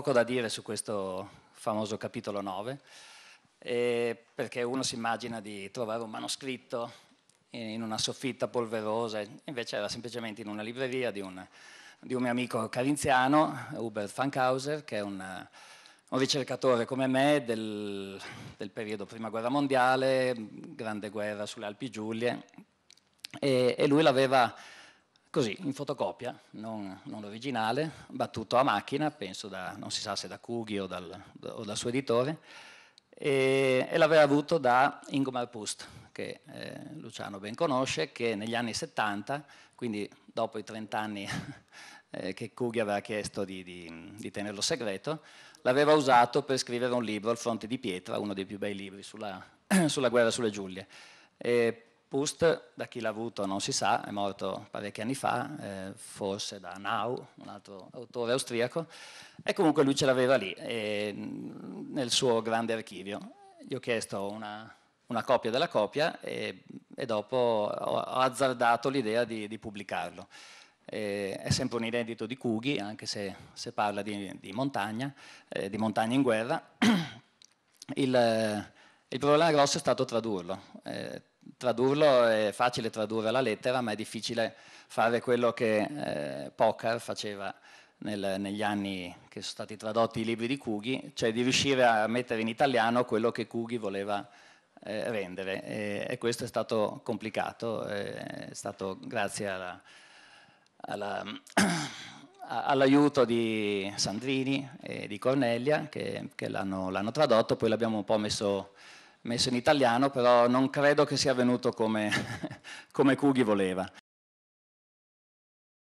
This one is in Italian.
poco da dire su questo famoso capitolo 9, eh, perché uno si immagina di trovare un manoscritto in una soffitta polverosa, invece era semplicemente in una libreria di un, di un mio amico carinziano, Hubert Fankhauser, che è un, un ricercatore come me del, del, periodo Prima Guerra Mondiale, Grande Guerra sulle Alpi Giulie, e, e lui l'aveva così, in fotocopia, non, non l'originale, battuto a macchina, penso da, non si sa se da Cughi o dal, o dal suo editore, e, e l'aveva avuto da Ingmar Pust, che eh, Luciano ben conosce, che negli anni 70, quindi dopo i 30 anni eh, che Cughi aveva chiesto di, di, di tenerlo segreto, l'aveva usato per scrivere un libro, Il fronte di pietra, uno dei più bei libri sulla, sulla guerra sulle Giulie. E Pust, da chi l'ha avuto non si sa, è morto parecchi anni fa, eh, forse da Nau, un altro autore austriaco, e comunque lui ce l'aveva lì, eh, nel suo grande archivio. Gli ho chiesto una, una copia della copia e, e dopo ho, ho azzardato l'idea di, di, pubblicarlo. Eh, è sempre un inedito di Cughi, anche se, se parla di, di montagna, eh, di montagna in guerra. Il, il problema grosso è stato tradurlo. Eh, tradurlo è facile tradurre alla lettera, ma è difficile fare quello che eh, Pocar faceva nel, negli anni che sono stati tradotti i libri di Cughi, cioè di riuscire a mettere in italiano quello che Cughi voleva eh, rendere. E, e, questo è stato complicato, eh, è stato grazie alla, alla, all'aiuto di Sandrini e di Cornelia che, che l'hanno, l'hanno tradotto, poi l'abbiamo un po' messo messo in italiano, però non credo che sia venuto come, come Cughi voleva.